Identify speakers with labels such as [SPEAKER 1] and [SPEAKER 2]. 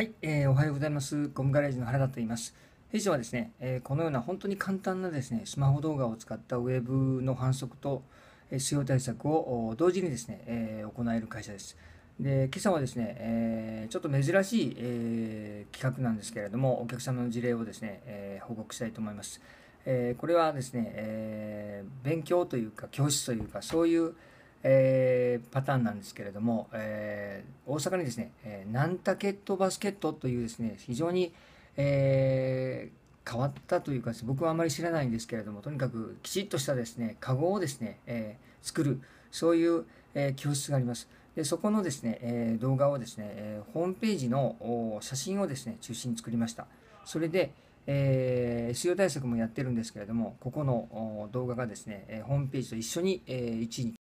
[SPEAKER 1] はい、えー、おはようございます。ゴムガレージの原田と言います。弊社はですね、えー、このような本当に簡単なですね、スマホ動画を使ったウェブの反則と、えー、使用対策を同時にですね、えー、行える会社です。で、今朝はですね、えちょっと珍しい、え企画なんですけれども、お客様の事例をですね、え報告したいと思います。えこれはですね、え勉強というか、教室というか、そういう、えー、パターンなんですけれども、えー、大阪にですね、えー、ナンタケットバスケットというですね、非常に、えー、変わったというか、ね、僕はあまり知らないんですけれども、とにかくきちっとしたですね、カゴをですね、えー、作る、そういう、えー、教室があります。でそこのですね、えー、動画をですね、えー、ホームページの写真をですね、中心に作りました。それで、えー、SEO 対策もやってるんですけれども、ここの動画がですね、えー、ホームページと一緒に、えー、1位に